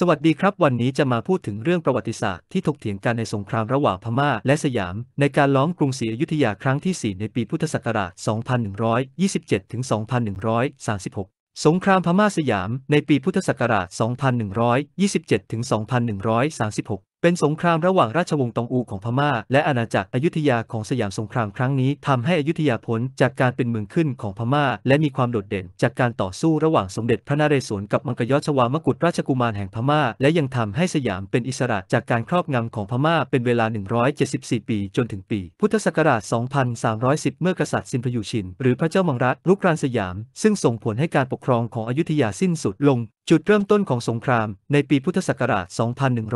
สวัสดีครับ วันนี้จะมาพูดถึงเรื่องประวัติศาสตร์ที่ถกเถียงกันในสงครามระหว่างพม่าและสยาม ในการล้อมกรุงศรีอยุธยาครั้งที่ 4 ในปีพุทธศักราช 2127ถึง2136 สงครามพม่าสยามในปีพุทธศักราช 2127ถึง2136เป็นสงครามระหว่างราชวงศ์ตองอูของพม่าและอาณาจักรอยุธยาของสยามสงครามครั้งนี้ทำให้อยุธยาพ้นจากการเป็นเมืองขึ้นของพม่าและมีความโดดเด่นจากการต่อสู้ระหว่างสมเด็จพระนเรศวรกับมังกรยศวามกุฎราชกุมารแห่งพม่าและยังทำให้สยามเป็นอิสระจากการครอบงำของพม่าเป็นเวลา 174 ปีจนถึงปีพุทธศักราช 2310เมื่อกษัตริย์สินพยุชินหรือพระเจ้ามังรัตลุกรานสยามซึ่งส่งผลให้การปกครองของอยุธยาสิ้นสุดลงจุดเริ่มต้นของสงครามในปีพุทธศักราช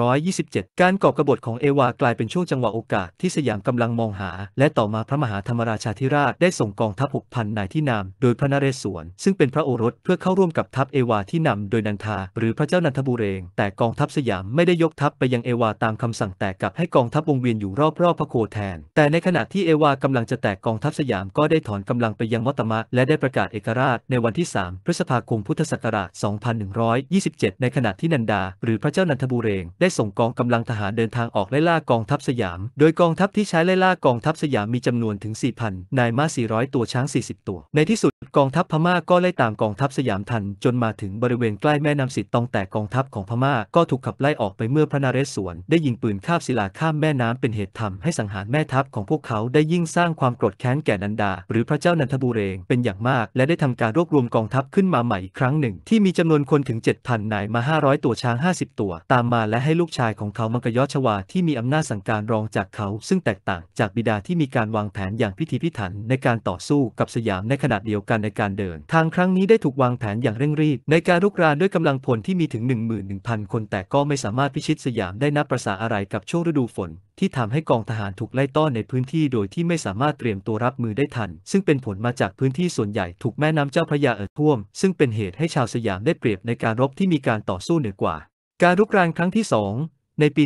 2127 การก่อกบฏของเอวา กลายเป็นช่วงจังหวะโอกาสที่สยามกำลังมองหา และต่อมาพระมหาธรรมราชาธิราชได้ส่งกองทัพ 6,000นายที่นำ โดยพระนเรศวร ซึ่งเป็นพระโอรสเพื่อเข้าร่วมกับทัพเอวาที่นำ โดยนันทา หรือพระเจ้านันทบุเรง แต่กองทัพสยามไม่ได้ยกทัพไปยังเอวาตามคำสั่งแต่กลับให้กองทัพวงเวียนอยู่รอบ ๆ พระโคแทน แต่ในขณะที่เอวากำลังจะแตกกองทัพสยาม ก็ได้ถอนกำลังไปยังมอตมะและได้ประกาศเอกราช ในวันที่ 3 พฤษภาคมพุทธศักราช 2100 1 5 2 7 ในขณะที่นันดา หรือพระเจ้านันทบุเรงได้ส่งกองกำลังทหารเดินทางออกไล่ล่ากองทัพสยาม โดยกองทัพที่ใช้ไล่ล่ากองทัพสยามมีจำนวนถึง4,000นายม้า400ตัวช้าง40 ตัว ในที่สุดกองทัพพม่าก็ไล่ตามกองทัพสยามทัน จนมาถึงบริเวณใกล้แม่น้ำสิตองแต่กองทัพของพม่าก็ถูกขับไล่ออกไปเมื่อพระนเรศวรได้ยิงปืนคาบศิลาข้ามแม่น้ำเป็นเหตุทำให้สังหารแม่ทัพของพวกเขาได้ยิ่งสร้างความโกรธแค้นแก่นันดา หรือพระเจ้านันทบุเรงเป็นอย่างมาก และได้ทำการรวบรวมกองทัพขึ้นมาใหม่อีกครั้งหนึ่ง ที่มีจานวนคนถึง 7,000นายมา 500 ตัวช้าง 50 ตัว ตามมาและให้ลูกชายของเขามังกรยอชวา ที่มีอำนาจสั่งการรองจากเขา ซึ่งแตกต่างจากบิดาที่มีการวางแผนอย่างพิถีพิถันในการต่อสู้กับสยามในขณะเดียวกันในการเดิน ทางครั้งนี้ได้ถูกวางแผนอย่างเร่งรีบ ในการรุกรานด้วยกำลังพลที่มีถึง 11,000 คนแต่ก็ไม่สามารถพิชิตสยามได้นับประษาอะไรกับช่วงฤดูฝนที่ทำให้กองทหารถูกไล่ต้อนในพื้นที่โดยที่ไม่สามารถเตรียมตัวรับมือได้ทัน ซึ่งเป็นผลมาจากพื้นที่ส่วนใหญ่ถูกแม่น้ำเจ้าพระยาเอิดท่วม ซึ่งเป็นเหตุให้ชาวสยามได้เปรียบในการรบที่มีการต่อสู้เหนือกว่า การรุกรานครั้งที่ 2 ในปี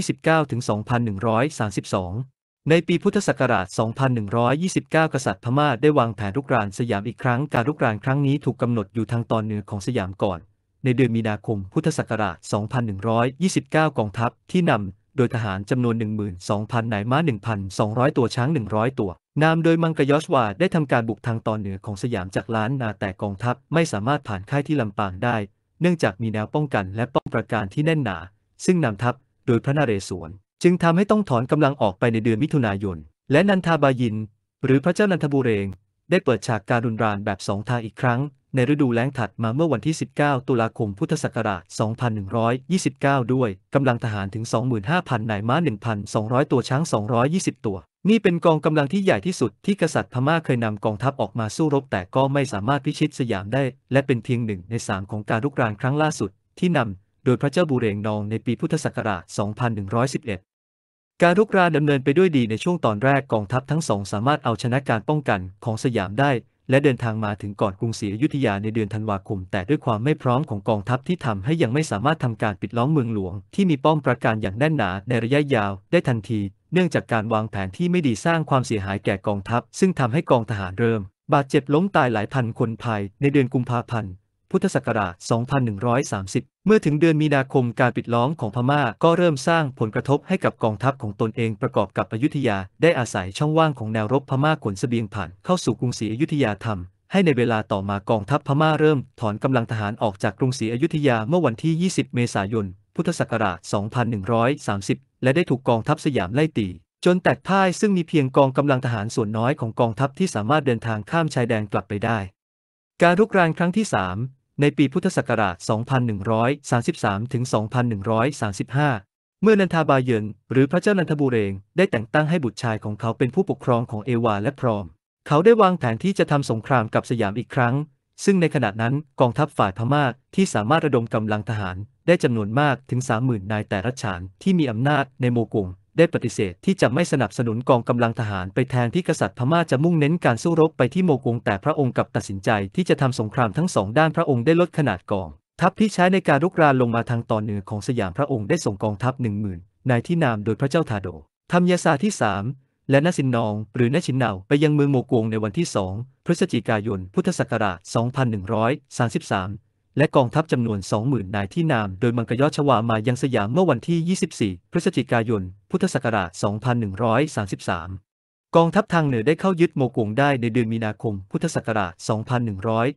2129 2132 ในปีพุทธศักราช 2129กษัตริย์พม่าได้วางแผนรุกรานสยามอีกครั้ง การรุกรานครั้งนี้ถูกกำหนดอยู่ทางตอนเหนือของสยามก่อน ในเดือนมีนาคม พุทธศักราช 2129 กองทัพที่นำโดยทหารจำนวน 12,000นายม้า1,200 ตัวช้าง 100 ตัวนำโดยมังกยอชวาได้ทำการบุกทางตอนเหนือของสยามจากล้านนาแต่กองทัพไม่สามารถผ่านค่ายที่ลำปางได้ เนื่องจากมีแนวป้องกันและป้องประการที่แน่นหนา ซึ่งนำทัพโดยพระนเรศวร จึงทำให้ต้องถอนกำลังออกไปในเดือนมิถุนายน และนันทาบายิน หรือพระเจ้านันทบุเรงได้เปิดฉากการรุนแรงแบบสองทางอีกครั้ง ในฤดูแล้งถัดมาเมื่อวันที่ 19 ตุลาคมพุทธศักราช 2129 ด้วยกำลังทหารถึง 25,000 นายม้า 1,200 ตัวช้าง 220 ตัว นี่เป็นกองกำลังที่ใหญ่ที่สุดที่กษัตริย์พม่าเคยนำกองทัพออกมาสู้รบแต่ก็ไม่สามารถพิชิตสยามได้ และเป็นเพียงหนึ่งในสามของการรุกรานครั้งล่าสุด ที่นำโดยพระเจ้าบูเรงนองในปีพุทธศักราช 2111การรุกรานดำเนินไปด้วยดีในช่วงตอนแรกกองทัพทั้งสองสามารถเอาชนะการป้องกันของสยามได้และเดินทางมาถึงก่อนกรุงศรีอยุธยาในเดือนธันวาคมแต่ด้วยความไม่พร้อมของกองทัพที่ทำให้ยังไม่สามารถทำการปิดล้อมเมืองหลวงที่มีป้อมปราการอย่างแน่นหนาในระยะยาวได้ทันที เนื่องจากการวางแผนที่ไม่ดีสร้างความเสียหายแก่กองทัพ ซึ่งทำให้กองทหารเริ่มบาดเจ็บล้มตายหลายพันคนภายในเดือนกุมภาพันธ์พุทธศักราช 2130 เมื่อถึงเดือนมีนาคมการปิดล้อมของพม่าก็เริ่มสร้างผลกระทบให้กับกองทัพของตนเองประกอบกับอยุธยา ได้อาศัยช่องว่างของแนวรบพม่าขนเสบียงผ่านเข้าสู่กรุงศรีอยุธยาทำให้ในเวลาต่อมากองทัพพม่าเริ่มถอนกำลังทหารออกจากกรุงศรีอยุธยาเมื่อวันที่ 20 เมษายน พุทธศักราช 2130 และได้ถูกกองทัพสยามไล่ตีจนแตกพ่ายซึ่งมีเพียงกองกำลังทหารส่วนน้อยของกองทัพที่สามารถเดินทางข้ามชายแดนกลับไปได้ การรุกรานครั้งที่ในปีพุทธศักราช 2133ถึง2135 เมื่อนันทาบาเยนหรือพระเจ้านันทบูเรงได้แต่งตั้งให้บุตรชายของเขาเป็นผู้ปกครองของเอวาและพรอม เขาได้วางแผนที่จะทำสงครามกับสยามอีกครั้ง ซึ่งในขณะนั้นกองทัพฝ่ายพม่าที่สามารถระดมกำลังทหาร ได้จำนวนมากถึง 30,000 นายแต่รัชฉานที่มีอำนาจในโมกุงได้ปฏิเสธที่จะไม่สนับสนุนกองกำลังทหาร ไปแทนที่กษัตริย์พม่าจะมุ่งเน้นการสู้รบไปที่โมกุงแต่พระองค์กับตัดสินใจ ที่จะทำสงครามทั้งสองด้านพระองค์ได้ลดขนาดกอง ทัพที่ใช้ในการรุกรานลงมาทางตอนเหนือของสยามพระองค์ได้ส่งกองทัพหนึ่งหมื่นนายที่นามโดยพระเจ้าทาโด ธรรมยาศาที่สามและนสินนองหรือนชินเนาไปยังเมืองโมกวงในวันที่สองพฤศจิกายน พุทธศักราช 2133และกองทัพจำนวน 20,000 นายที่นามโดยมังกรยอชวามายังสยามเมื่อวันที่ 24 พฤศจิกายน พุทธศักราช 2133 กองทัพทางเหนือได้เข้ายึดโมกวงได้ในเดือนมีนาคม พุทธศักราช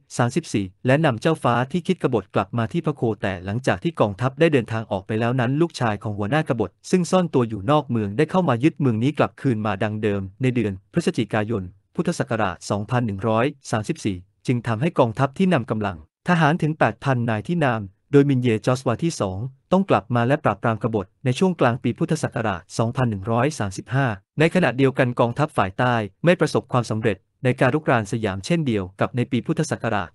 2134 และนำเจ้าฟ้าที่คิดกบฏกลับมาที่พระโคแต่หลังจากที่กองทัพได้เดินทางออกไปแล้วนั้น ลูกชายของหัวหน้ากบฏ ซึ่งซ่อนตัวอยู่นอกเมืองได้เข้ามายึดเมืองนี้กลับคืนมาดังเดิม ในเดือนพฤศจิกายน พุทธศักราช 2134 จึงทำให้กองทัพที่นำกำลังทหารถึง 8,000 นายที่นาม โดยมินเยจอสวาที่ 2 ต้องกลับมาและปราบปรามกบฏในช่วงกลางปีพุทธศักราช 2135 ในขณะเดียวกันกองทัพฝ่ายใต้ ไม่ประสบความสำเร็จในการรุกรานสยามเช่นเดียวกับในปีพุทธศักราช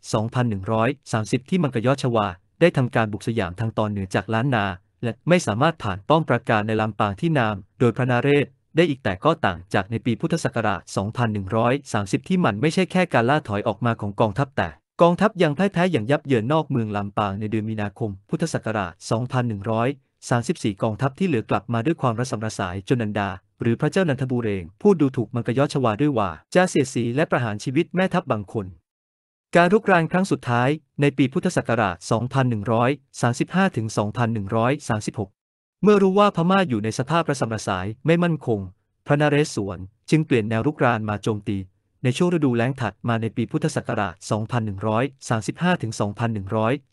2130 ที่มังกรยอชวา ได้ทำการบุกสยามทางตอนเหนือจากล้านนา และไม่สามารถผ่านป้อมปราการในลำปางที่นาม โดยพระนาเรศ ได้อีกแต่ก็ต่างจากในปีพุทธศักราช 2130 ที่มันไม่ใช่แค่การล่าถอยออกมาของกองทัพแต่กองทัพยังแพ้แพ้อย่างยับเยินนอกเมืองลำปางในเดือนมีนาคม พุทธศักราช 2134 กองทัพที่เหลือกลับมาด้วยความระสำระสายจนนันดา หรือพระเจ้านันทบูเรงพูดดูถูกมังกรยอชวาด้วยว่าจะเสียสีและประหารชีวิตแม่ทัพบางคน การรุกรานครั้งสุดท้ายในปีพุทธศักราช2135ถึง2136 เมื่อรู้ว่าพม่าอยู่ในสภาพระสำระสายไม่มั่นคง พระนเรศวรจึงเปลี่ยนแนวรุกรานมาโจมตีในช่วงฤดูแล้งถัดมาในปีพุทธศักราช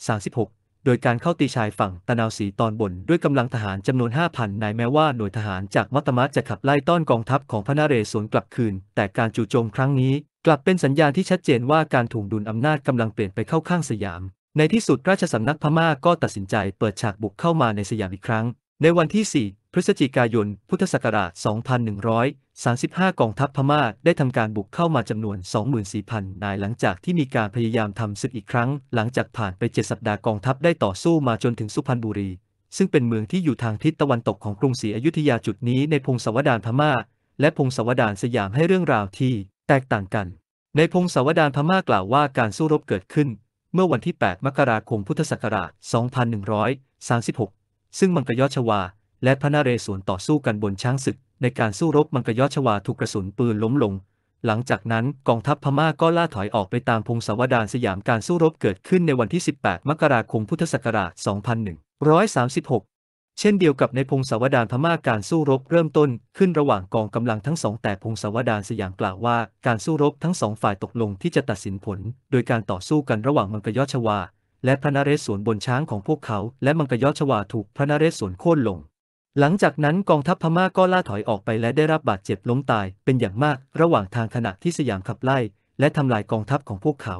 2135-2136 โดยการเข้าตีชายฝั่งตะนาวสีตอนบน ด้วยกำลังทหารจำนวน 5,000 นายแม้ว่า หน่วยทหารจากมัตตมัตจะขับไล่ต้อนกองทัพของพระนเรศวรกลับคืน แต่การจู่โจมครั้งนี้ กลับเป็นสัญญาณที่ชัดเจนว่าการถ่วงดุลอำนาจกำลังเปลี่ยนไปเข้าข้างสยาม ในที่สุดราชสำนักพม่าก็ตัดสินใจเปิดฉากบุกเข้ามาในสยามอีกครั้ง ในวันที่ 4 พฤศจิกายน พุทธศักราช 2100 35กองทัพพม่าได้ทำการบุกเข้ามาจำนวน 24,000 นายหลังจากที่มีการพยายามทำศึกอีกครั้ง หลังจากผ่านไป 7 สัปดาห์กองทัพได้ต่อสู้มาจนถึงสุพรรณบุรี ซึ่งเป็นเมืองที่อยู่ทางทิศตะวันตกของกรุงศรีอยุธยาจุดนี้ในพงศาวดารพม่า และพงศาวดารสยามให้เรื่องราวที่แตกต่างกัน ในพงศาวดารพม่ากล่าวว่าการสู้รบเกิดขึ้น เมื่อวันที่ 8 มกราคมพุทธศักราช 2136 ซึ่งมังกรยชวาและพระนเรศวรต่อสู้กันบนช้างศึกในการสู้รบมังกรยอดชวาถูกกระสุนปืนล้มลง หลังจากนั้นกองทัพพม่าก็ล่าถอยออกไปตามพงศาวดารสยามการสู้รบเกิดขึ้นในวันที่ 18 มกราคมพุทธศักราช 2136 เช่นเดียวกับในพงศาวดารพม่าการสู้รบเริ่มต้น ขึ้นระหว่างกองกำลังทั้งสอง แต่พงศาวดารสยามกล่าวว่า การสู้รบทั้งสองฝ่ายตกลงที่จะตัดสินผล โดยการต่อสู้กันระหว่างมังกรยอดชวา และพระนเรศวรบนช้างของพวกเขาและมังกรยอดชวาถูกพระนเรศวรโค่นลงหลังจากนั้นกองทัพพม่าก็ล่าถอยออกไปและได้รับบาดเจ็บล้มตายเป็นอย่างมากระหว่างทางขณะที่สยามขับไล่และทำลายกองทัพของพวกเขา